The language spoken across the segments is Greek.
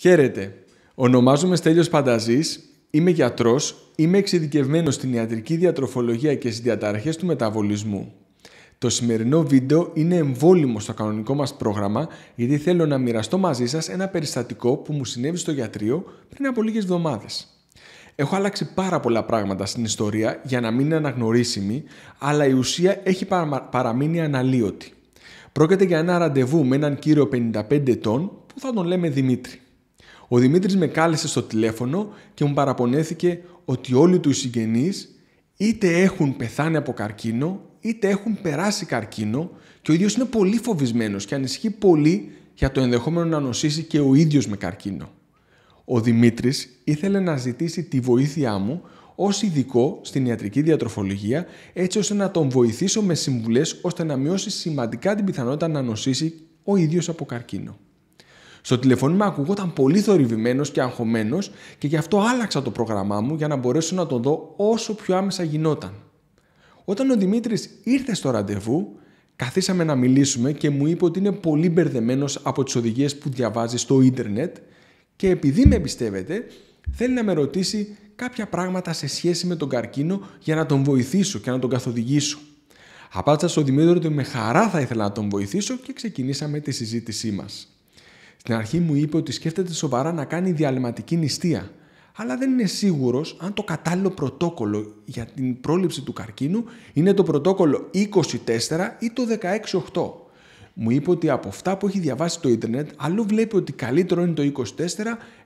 Χαίρετε. Ονομάζομαι Στέλιος Πανταζής, είμαι γιατρός, είμαι εξειδικευμένος στην ιατρική διατροφολογία και στις διαταραχές του μεταβολισμού. Το σημερινό βίντεο είναι εμβόλυμο στο κανονικό μας πρόγραμμα γιατί θέλω να μοιραστώ μαζί σας ένα περιστατικό που μου συνέβη στο γιατρείο πριν από λίγες εβδομάδες. Έχω αλλάξει πάρα πολλά πράγματα στην ιστορία για να μην είναι αναγνωρίσιμη, αλλά η ουσία έχει παραμείνει αναλύωτη. Πρόκειται για ένα ραντεβού με έναν κύριο 55 ετών που θα τον λέμε Δημήτρη. Ο Δημήτρης με κάλεσε στο τηλέφωνο και μου παραπονέθηκε ότι όλοι τους οι συγγενείς είτε έχουν πεθάνει από καρκίνο, είτε έχουν περάσει καρκίνο και ο ίδιος είναι πολύ φοβισμένος και ανησυχεί πολύ για το ενδεχόμενο να νοσήσει και ο ίδιος με καρκίνο. Ο Δημήτρης ήθελε να ζητήσει τη βοήθειά μου ως ειδικό στην ιατρική διατροφολογία έτσι ώστε να τον βοηθήσω με συμβουλές ώστε να μειώσει σημαντικά την πιθανότητα να νοσήσει ο ίδιος από καρκίνο. Στο τηλεφώνημα ακούγονταν πολύ θορυβημένος και αγχωμένος και γι' αυτό άλλαξα το πρόγραμμά μου για να μπορέσω να τον δω όσο πιο άμεσα γινόταν. Όταν ο Δημήτρης ήρθε στο ραντεβού, καθίσαμε να μιλήσουμε και μου είπε ότι είναι πολύ μπερδεμένος από τις οδηγίες που διαβάζει στο ίντερνετ και επειδή με εμπιστεύεται, θέλει να με ρωτήσει κάποια πράγματα σε σχέση με τον καρκίνο για να τον βοηθήσω και να τον καθοδηγήσω. Απάντησα στον Δημήτρη ότι με χαρά θα ήθελα να τον βοηθήσω και ξεκινήσαμε τη συζήτησή μας. Στην αρχή μου είπε ότι σκέφτεται σοβαρά να κάνει διαλυματική νηστεία, αλλά δεν είναι σίγουρος αν το κατάλληλο πρωτόκολλο για την πρόληψη του καρκίνου είναι το πρωτόκολλο 24 ή το 168. 8 Μου είπε ότι από αυτά που έχει διαβάσει το ίντερνετ, αλλού βλέπει ότι καλύτερο είναι το 24,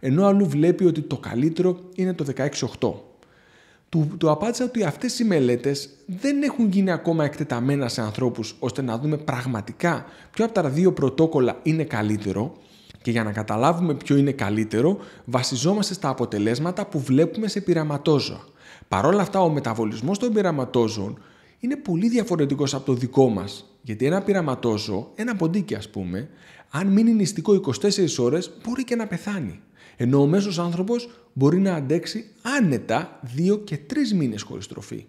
ενώ αλλού βλέπει ότι το καλύτερο είναι το 168. 8 Του, του απάντησα ότι αυτές οι μελέτες δεν έχουν γίνει ακόμα εκτεταμένα σε ανθρώπους ώστε να δούμε πραγματικά ποιο από τα δύο πρωτόκολλα είναι καλύτερο και για να καταλάβουμε ποιο είναι καλύτερο, βασιζόμαστε στα αποτελέσματα που βλέπουμε σε πειραματόζωα. Παρ' όλα αυτά, ο μεταβολισμός των πειραματόζων είναι πολύ διαφορετικός από το δικό μας. Γιατί ένα πειραματόζωο, ένα ποντίκι ας πούμε, αν μείνει νηστικό 24 ώρες, μπορεί και να πεθάνει. Ενώ ο μέσος άνθρωπος μπορεί να αντέξει άνετα 2 και 3 μήνες χωρίς τροφή.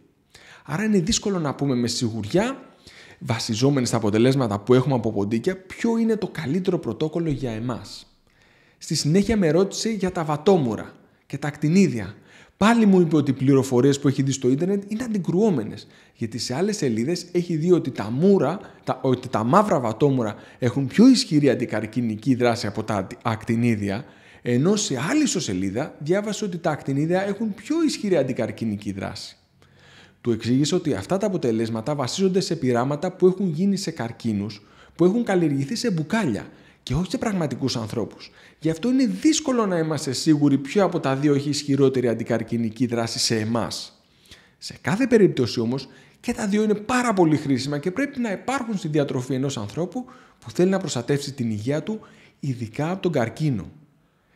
Άρα είναι δύσκολο να πούμε με σιγουριά βασιζόμενοι στα αποτελέσματα που έχουμε από ποντίκια, ποιο είναι το καλύτερο πρωτόκολλο για εμάς. Στη συνέχεια με ρώτησε για τα βατόμουρα και τα ακτινίδια. Πάλι μου είπε ότι οι πληροφορίες που έχει δει στο ίντερνετ είναι αντικρουόμενες. γιατί σε άλλες σελίδες έχει δει ότι τα, μούρα, τα, τα μαύρα βατόμουρα έχουν πιο ισχυρή αντικαρκυνική δράση από τα ακτινίδια, ενώ σε άλλη ισοσελίδα διάβασε ότι τα ακτινίδια έχουν πιο ισχυρή αντικαρκυνική δράση. Του εξήγησε ότι αυτά τα αποτελέσματα βασίζονται σε πειράματα που έχουν γίνει σε καρκίνους, που έχουν καλλιεργηθεί σε μπουκάλια και όχι σε πραγματικούς ανθρώπους. Γι' αυτό είναι δύσκολο να είμαστε σίγουροι ποιο από τα δύο έχει ισχυρότερη αντικαρκινική δράση σε εμάς. Σε κάθε περίπτωση όμως και τα δύο είναι πάρα πολύ χρήσιμα και πρέπει να υπάρχουν στη διατροφή ενός ανθρώπου που θέλει να προστατεύσει την υγεία του, ειδικά από τον καρκίνο.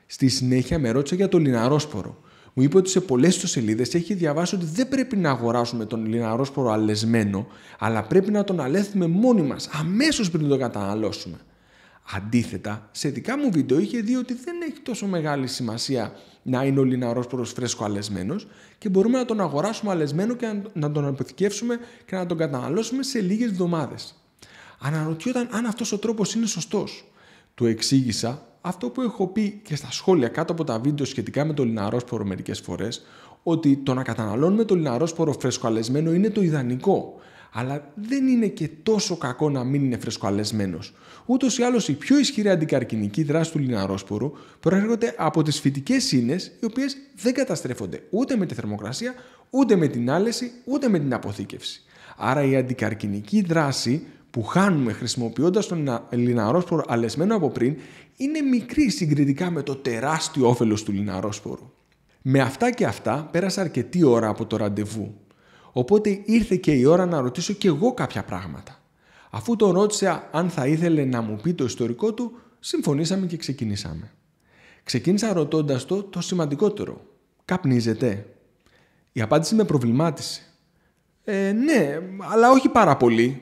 Στη συνέχεια με ρώτησε για το λιναρόσπορο, μου είπε ότι σε πολλές ιστοσελίδε έχει διαβάσει ότι δεν πρέπει να αγοράσουμε τον λιναρόσπορο αλεσμένο, αλλά πρέπει να τον αλέθουμε μόνοι μας, αμέσως πριν τον καταναλώσουμε. Αντίθετα, σε δικά μου βίντεο είχε δει ότι δεν έχει τόσο μεγάλη σημασία να είναι ο λιναρόσπορο φρέσκο αλεσμένος και μπορούμε να τον αγοράσουμε αλεσμένο και να τον αποθηκεύσουμε και να τον καταναλώσουμε σε λίγες εβδομάδες. Αναρωτιόταν αν αυτός ο τρόπος είναι σωστός. Του εξήγησα αυτό που έχω πει και στα σχόλια κάτω από τα βίντεο σχετικά με το λιναρόσπορο μερικές φορές, ότι το να καταναλώνουμε το λιναρόσπορο φρεσκοαλεσμένο είναι το ιδανικό. Αλλά δεν είναι και τόσο κακό να μην είναι φρεσκοαλεσμένο. Ούτως ή άλλως, η πιο ισχυρή αντικαρκυνική δράση του λιναρόσπορου προέρχεται από τις φυτικές ίνες, οι οποίες δεν καταστρέφονται ούτε με τη θερμοκρασία, ούτε με την άλεση, ούτε με την αποθήκευση. Άρα η αντικαρκυνική δράση που χάνουμε χρησιμοποιώντας τον λιναρόσπορο αλεσμένο από πριν είναι μικρή συγκριτικά με το τεράστιο όφελος του λιναρόσπορου. Με αυτά και αυτά πέρασε αρκετή ώρα από το ραντεβού, οπότε ήρθε και η ώρα να ρωτήσω κι εγώ κάποια πράγματα. Αφού τον ρώτησα αν θα ήθελε να μου πει το ιστορικό του, συμφωνήσαμε και ξεκινήσαμε. Ξεκίνησα ρωτώντας το το σημαντικότερο. «Καπνίζεται» Η απάντηση με προβλημάτισε. Ε, ναι, αλλά όχι πάρα πολύ,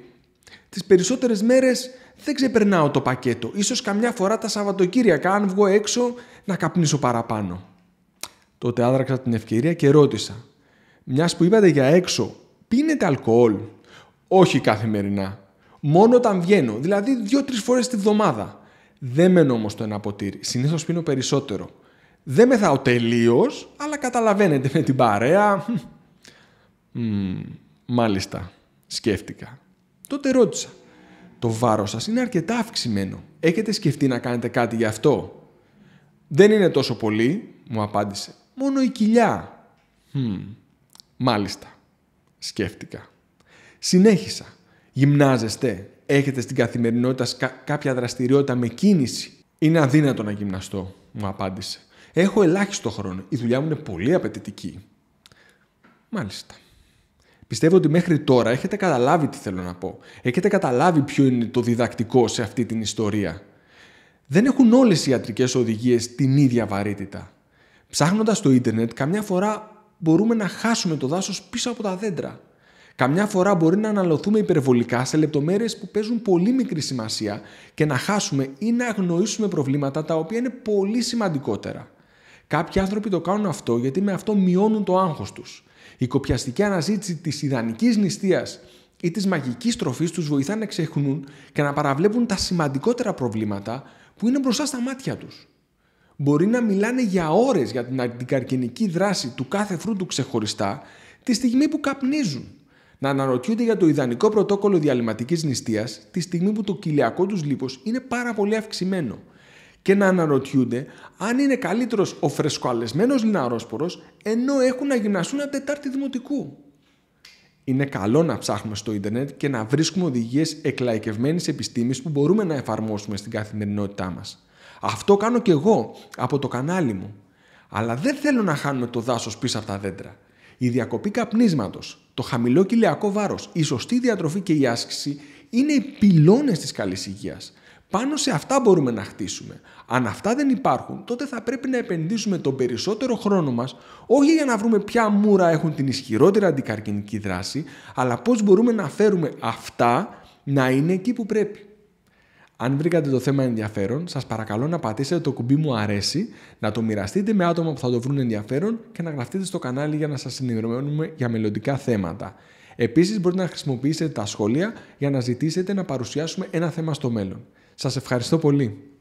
Τις περισσότερες μέρες δεν ξεπερνάω το πακέτο. Ίσως καμιά φορά τα Σαββατοκύριακα αν βγω έξω να καπνίσω παραπάνω. Τότε άδραξα την ευκαιρία και ρώτησα. Μιας που είπατε για έξω, πίνετε αλκοόλ. Όχι καθημερινά. Μόνο όταν βγαίνω, δηλαδή δύο-τρεις φορές τη βδομάδα. Δεν μένω όμως το ένα ποτήρι. Συνήθως πίνω περισσότερο. Δεν μεθάω τελείως, αλλά καταλαβαίνετε με την παρέα. μάλιστα, σκέφτηκα. Τότε ρώτησα, το βάρος σας είναι αρκετά αυξημένο. Έχετε σκεφτεί να κάνετε κάτι γι' αυτό. Δεν είναι τόσο πολύ, μου απάντησε. Μόνο η κοιλιά. «Hm, μάλιστα, σκέφτηκα. Συνέχισα. Γυμνάζεστε. Έχετε στην καθημερινότητα κάποια δραστηριότητα με κίνηση. Είναι αδύνατο να γυμναστώ, μου απάντησε. Έχω ελάχιστο χρόνο. Η δουλειά μου είναι πολύ απαιτητική. Μάλιστα. Πιστεύω ότι μέχρι τώρα έχετε καταλάβει τι θέλω να πω. Έχετε καταλάβει ποιο είναι το διδακτικό σε αυτή την ιστορία. Δεν έχουν όλες οι ιατρικές οδηγίες την ίδια βαρύτητα. Ψάχνοντας το ίντερνετ, καμιά φορά μπορούμε να χάσουμε το δάσος πίσω από τα δέντρα. Καμιά φορά μπορεί να αναλωθούμε υπερβολικά σε λεπτομέρειες που παίζουν πολύ μικρή σημασία και να χάσουμε ή να αγνοήσουμε προβλήματα τα οποία είναι πολύ σημαντικότερα. Κάποιοι άνθρωποι το κάνουν αυτό γιατί με αυτό μειώνουν το άγχος τους. Η κοπιαστική αναζήτηση της ιδανικής νηστείας ή της μαγικής τροφής τους βοηθά να ξεχνούν και να παραβλέπουν τα σημαντικότερα προβλήματα που είναι μπροστά στα μάτια τους. Μπορεί να μιλάνε για ώρες για την αντικαρκενική δράση του κάθε φρούτου ξεχωριστά τη στιγμή που καπνίζουν. Να αναρωτιούνται για το ιδανικό πρωτόκολλο διαλυματικής νηστείας τη στιγμή που το κοιλιακό τους λίπος είναι πάρα πολύ αυξημένο και να αναρωτιούνται αν είναι καλύτερος ο φρεσκοαλεσμένο λιναρόσπορο ενώ έχουν να γυμναστούν από Τετάρτη Δημοτικού. Είναι καλό να ψάχνουμε στο ίντερνετ και να βρίσκουμε οδηγίες εκλαϊκευμένης επιστήμης που μπορούμε να εφαρμόσουμε στην καθημερινότητά μας. Αυτό κάνω κι εγώ από το κανάλι μου. Αλλά δεν θέλω να χάνουμε το δάσος πίσω από τα δέντρα. Η διακοπή καπνίσματος, το χαμηλό κοιλιακό βάρος, η σωστή διατροφή και η άσκηση είναι οι πυλώνες της καλής υγείας. Πάνω σε αυτά μπορούμε να χτίσουμε. Αν αυτά δεν υπάρχουν, τότε θα πρέπει να επενδύσουμε τον περισσότερο χρόνο μας όχι για να βρούμε ποια μούρα έχουν την ισχυρότερη αντικαρκυνική δράση, αλλά πώς μπορούμε να φέρουμε αυτά να είναι εκεί που πρέπει. Αν βρήκατε το θέμα ενδιαφέρον, σας παρακαλώ να πατήσετε το κουμπί μου αρέσει, να το μοιραστείτε με άτομα που θα το βρουν ενδιαφέρον και να γραφτείτε στο κανάλι για να σας ενημερώνουμε για μελλοντικά θέματα. Επίσης, μπορείτε να χρησιμοποιήσετε τα σχόλια για να ζητήσετε να παρουσιάσουμε ένα θέμα στο μέλλον. Σας ευχαριστώ πολύ.